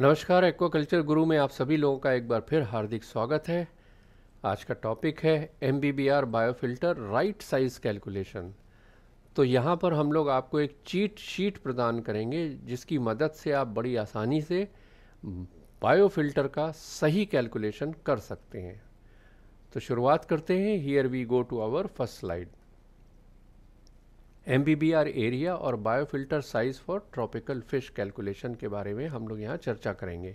नमस्कार एक्वाकल्चर गुरु में आप सभी लोगों का एक बार फिर हार्दिक स्वागत है आज का टॉपिक है M B B R biofilter right size calculation तो यहाँ पर हम लोग आपको एक चीट शीट प्रदान करेंगे जिसकी मदद से आप बड़ी आसानी से बायोफिल्टर का सही कैलकुलेशन कर सकते हैं तो शुरुआत करते हैं here we go to our first slide M area और biofilter size for tropical fish calculation के बारे में हम लोग यहाँ चर्चा करेंगे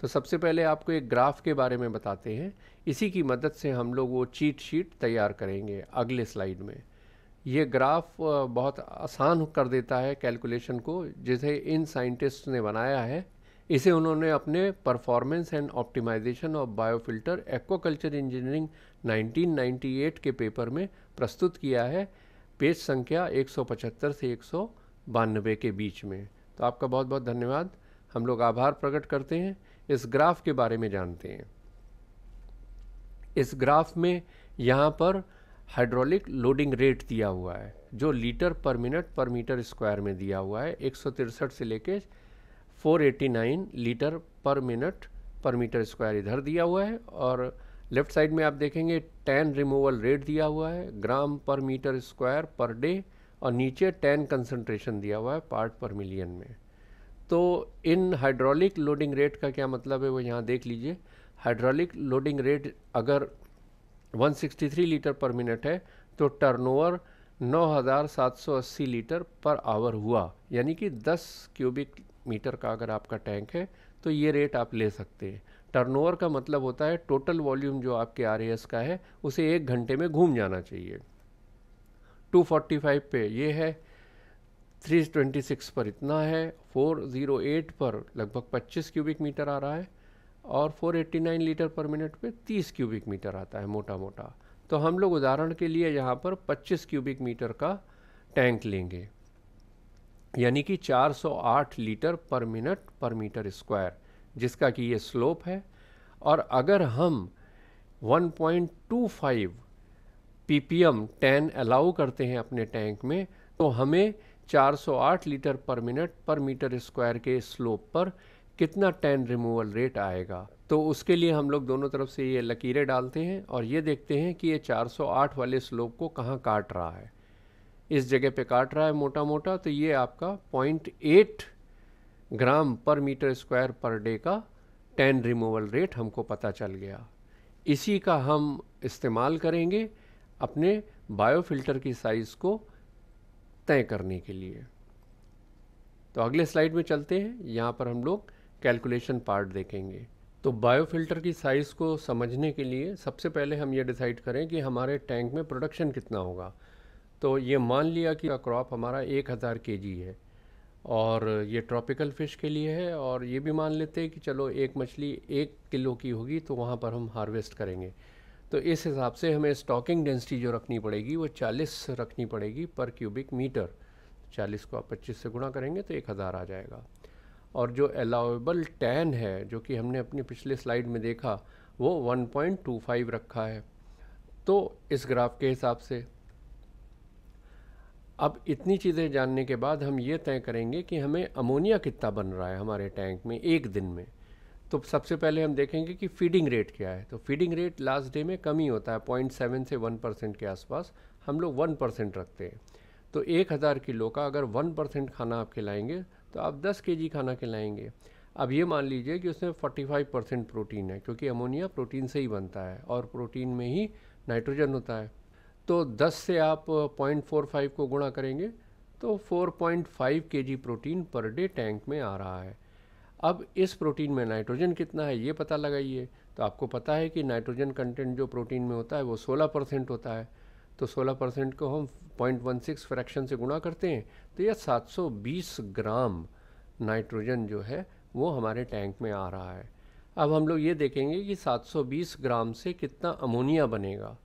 तो सबसे पहले आपको एक ग्राफ के बारे में बताते हैं इसी की मदद से हम लोग वो चीट शीट तैयार करेंगे अगले स्लाइड में ये ग्राफ बहुत आसान कर देता है कैलकुलेशन को जिसे इन साइंटिस्ट ने बनाया है इसे उन्होंने अपने performance and optimization of biofilter aquaculture engineering 1998 के पेपर में प्रस्तुत किया है पेज संख्या 175 से एक के बीच में तो आपका बहुत बहुत धन्यवाद हम लोग आभार प्रकट करते हैं इस ग्राफ के बारे में जानते हैं इस ग्राफ में यहाँ पर हाइड्रोलिक लोडिंग रेट दिया हुआ है जो लीटर पर मिनट पर मीटर स्क्वायर में दिया हुआ है एक से लेके 489 लीटर पर मिनट पर मीटर स्क्वायर इधर दिया हुआ है और लेफ्ट साइड में आप देखेंगे टैन रिमूवल रेट दिया हुआ है ग्राम per meter square per day और नीचे टैन कंसनट्रेशन दिया हुआ है पार्ट पर मिलियन में तो इन हाइड्रोलिक लोडिंग रेट का क्या मतलब है वो यहाँ देख लीजिए हाइड्रोलिक लोडिंग रेट अगर 163 लीटर पर मिनट है तो टर्नओवर 9,780 लीटर पर आवर हुआ यानी कि 10 क्यूबिक मीटर का अगर आपका टैंक है तो ये रेट आप ले सकते हैं टर्नओवर का मतलब होता है टोटल वॉल्यूम जो आपके आर का है उसे एक घंटे में घूम जाना चाहिए 245 पे ये है 326 पर इतना है 408 पर लगभग 25 क्यूबिक मीटर आ रहा है और 489 लीटर पर मिनट पे 30 क्यूबिक मीटर आता है मोटा मोटा तो हम लोग उदाहरण के लिए यहाँ पर 25 क्यूबिक मीटर का टैंक लेंगे यानी कि 408 लीटर पर मिनट पर मीटर स्क्वायर जिसका कि ये स्लोप है और अगर हम 1.25 एम टैन अलाउ करते हैं अपने टैंक में तो हमें 408 लीटर पर मिनट पर मीटर स्क्वायर के स्लोप पर कितना टैन रिमूवल रेट आएगा तो उसके लिए हम लोग दोनों तरफ से ये लकीरें डालते हैं और ये देखते हैं कि ये 408 वाले स्लोप को कहाँ काट रहा है इस जगह पे काट रहा है मोटा मोटा तो ये आपका eight gram per meter square per day का टैन रिमूवल रेट हमको पता चल गया इसी का हम इस्तेमाल करेंगे अपने बायोफिल्टर की साइज़ को तय करने के लिए तो अगले स्लाइड में चलते हैं यहाँ पर हम लोग कैलकुलेशन पार्ट देखेंगे तो बायोफिल्टर की साइज़ को समझने के लिए सबसे पहले हम ये डिसाइड करें कि हमारे टैंक में प्रोडक्शन कितना होगा तो ये मान लिया कि क्रॉप हमारा एक हज़ार के है और ये ट्रॉपिकल फ़िश के लिए है और ये भी मान लेते हैं कि चलो एक मछली एक किलो की होगी तो वहाँ पर हम हार्वेस्ट करेंगे तो इस हिसाब से हमें स्टॉकिंग डेंसिटी जो रखनी पड़ेगी वो 40 रखनी पड़ेगी पर क्यूबिक मीटर 40 को आप 25 से गुणा करेंगे तो एक हज़ार आ जाएगा और जो अलाउेबल टैन है जो कि हमने अपने पिछले स्लाइड में देखा वो 1.25 रखा है तो इस ग्राफ के हिसाब से अब इतनी चीज़ें जानने के बाद हम ये तय करेंगे कि हमें अमोनिया कितना बन रहा है हमारे टैंक में एक दिन में तो सबसे पहले हम देखेंगे कि फीडिंग रेट क्या है तो फीडिंग रेट लास्ट डे में कम ही होता है पॉइंट सेवन से वन परसेंट के आसपास हम लोग वन परसेंट रखते हैं तो एक हज़ार किलो का अगर वन परसेंट खाना आप खिलाएंगे तो आप दस के जी खाना खिलाएंगे अब ये मान लीजिए कि उसमें फोर्टी फाइव परसेंट प्रोटीन है क्योंकि अमोनिया प्रोटीन से ही बनता है और प्रोटीन में ही नाइट्रोजन होता है तो 10 से आप 0.45 को गुणा करेंगे तो 4.5 KG protein per day tank में आ रहा है अब इस प्रोटीन में नाइट्रोजन कितना है ये पता लगाइए तो आपको पता है कि नाइट्रोजन कंटेंट जो प्रोटीन में होता है वो 16 परसेंट होता है तो 16 परसेंट को हम 0.16 फ्रैक्शन से गुणा करते हैं तो यह 720 ग्राम नाइट्रोजन जो है वो हमारे टैंक में आ रहा है अब हम लोग ये देखेंगे कि 720 ग्राम से कितना अमोनिया बनेगा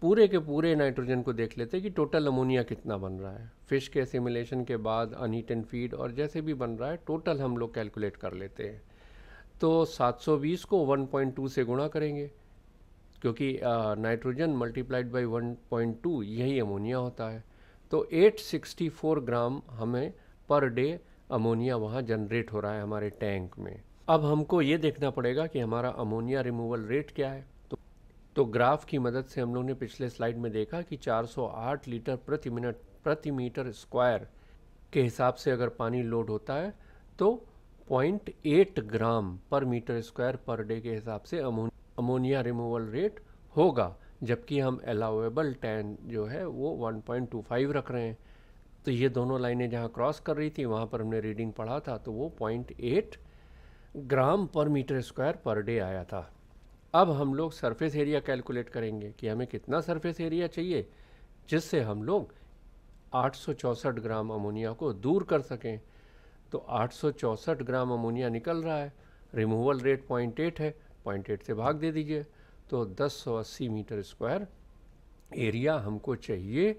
पूरे के पूरे नाइट्रोजन को देख लेते हैं कि टोटल अमोनिया कितना बन रहा है फ़िश के सिमुलेशन के बाद अनहीट एंड फीड और जैसे भी बन रहा है टोटल हम लोग कैलकुलेट कर लेते हैं तो 720 को 1.2 से गुणा करेंगे क्योंकि नाइट्रोजन मल्टीप्लाइड बाई 1.2 यही अमोनिया होता है तो 864 ग्राम हमें पर डे अमोनिया वहाँ जनरेट हो रहा है हमारे टैंक में अब हमको ये देखना पड़ेगा कि हमारा अमोनिया रिमूवल रेट क्या है तो ग्राफ की मदद से हम लोग ने पिछले स्लाइड में देखा कि 408 लीटर प्रति मिनट प्रति मीटर स्क्वायर के हिसाब से अगर पानी लोड होता है तो 0.8 ग्राम per meter square per day के हिसाब से अमोनिया रिमूवल रेट होगा जबकि हम अलाउेबल टैन जो है वो 1.25 रख रहे हैं तो ये दोनों लाइनें जहाँ क्रॉस कर रही थी वहाँ पर हमने रीडिंग पढ़ा था तो वो पॉइंट ग्राम per meter square per day आया था अब हम लोग सरफेस एरिया कैलकुलेट करेंगे कि हमें कितना सरफेस एरिया चाहिए जिससे हम लोग आठ ग्राम अमोनिया को दूर कर सकें तो आठ ग्राम अमोनिया निकल रहा है रिमूवल रेट पॉइंट एट है पॉइंट एट से भाग दे दीजिए तो 1080 मीटर स्क्वायर एरिया हमको चाहिए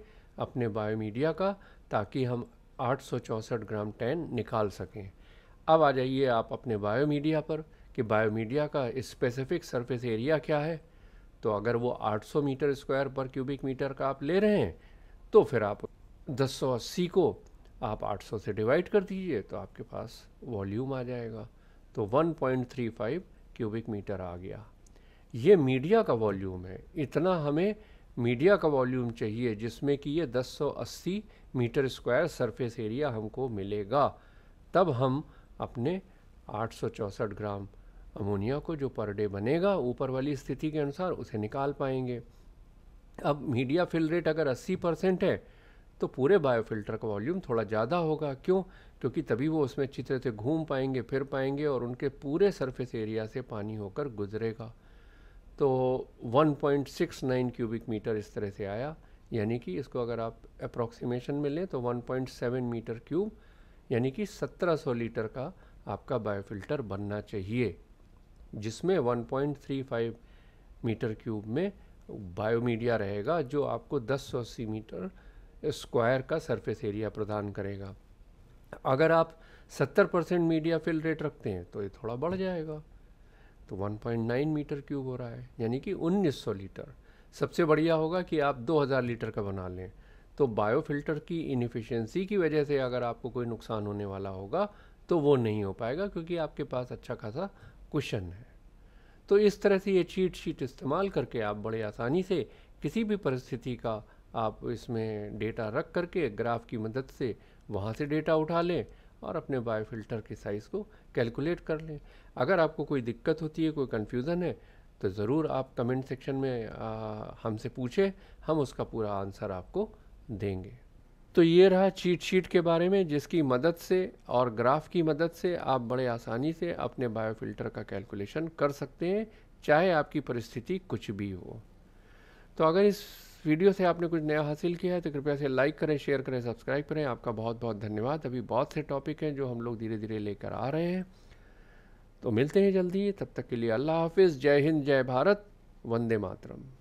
अपने बायोमीडिया का ताकि हम आठ ग्राम टेन निकाल सकें अब आ जाइए आप अपने बायोमीडिया पर कि बायोमीडिया का स्पेसिफिक सरफेस एरिया क्या है तो अगर वो 800 meter square per cubic meter का आप ले रहे हैं तो फिर आप 1080 को आप 800 से डिवाइड कर दीजिए तो आपके पास वॉल्यूम आ जाएगा तो 1.35 क्यूबिक मीटर आ गया ये मीडिया का वॉल्यूम है इतना हमें मीडिया का वॉल्यूम चाहिए जिसमें कि ये 1080 मीटर स्क्वायर सरफेस एरिया हमको मिलेगा तब हम अपने आठ ग्राम अमोनिया को जो पर डे बनेगा ऊपर वाली स्थिति के अनुसार उसे निकाल पाएंगे अब मीडिया फिल रेट अगर 80 परसेंट है तो पूरे बायोफिल्टर का वॉल्यूम थोड़ा ज़्यादा होगा क्यों क्योंकि तभी वो उसमें अच्छी तरह से घूम पाएंगे फिर पाएंगे और उनके पूरे सरफेस एरिया से पानी होकर गुजरेगा तो 1.69 क्यूबिक मीटर इस तरह से आया यानी कि इसको अगर आप अप्रोक्सीमेशन में लें तो 1.7 मीटर क्यूब यानी कि 1700 लीटर का आपका बायोफिल्टर बनना चाहिए जिसमें 1.35 मीटर क्यूब में बायोमीडिया रहेगा जो आपको दस सौ अस्सी मीटर स्क्वायर का सरफेस एरिया प्रदान करेगा अगर आप 70 परसेंट मीडिया फिल रेट रखते हैं तो ये थोड़ा बढ़ जाएगा तो 1.9 मीटर क्यूब हो रहा है यानी कि 1900 लीटर सबसे बढ़िया होगा कि आप 2000 लीटर का बना लें तो बायो फिल्टर की इनिफिशेंसी की वजह से अगर आपको कोई नुकसान होने वाला होगा तो वो नहीं हो पाएगा क्योंकि आपके पास अच्छा खासा क्वेश्चन है तो इस तरह से ये चीट शीट इस्तेमाल करके आप बड़े आसानी से किसी भी परिस्थिति का आप इसमें डेटा रख करके ग्राफ की मदद से वहाँ से डेटा उठा लें और अपने बायोफिल्टर के साइज़ को कैलकुलेट कर लें अगर आपको कोई दिक्कत होती है कोई कन्फ्यूज़न है तो ज़रूर आप कमेंट सेक्शन में हमसे पूछें हम उसका पूरा आंसर आपको देंगे तो ये रहा चीट शीट के बारे में जिसकी मदद से और ग्राफ की मदद से आप बड़े आसानी से अपने बायोफिल्टर का कैलकुलेशन कर सकते हैं चाहे आपकी परिस्थिति कुछ भी हो तो अगर इस वीडियो से आपने कुछ नया हासिल किया है तो कृपया से लाइक करें शेयर करें सब्सक्राइब करें आपका बहुत बहुत धन्यवाद अभी बहुत से टॉपिक हैं जो हम लोग धीरे धीरे लेकर आ रहे हैं तो मिलते हैं जल्दी तब तक के लिए अल्लाह हाफिज़ जय हिंद जय भारत वंदे मातरम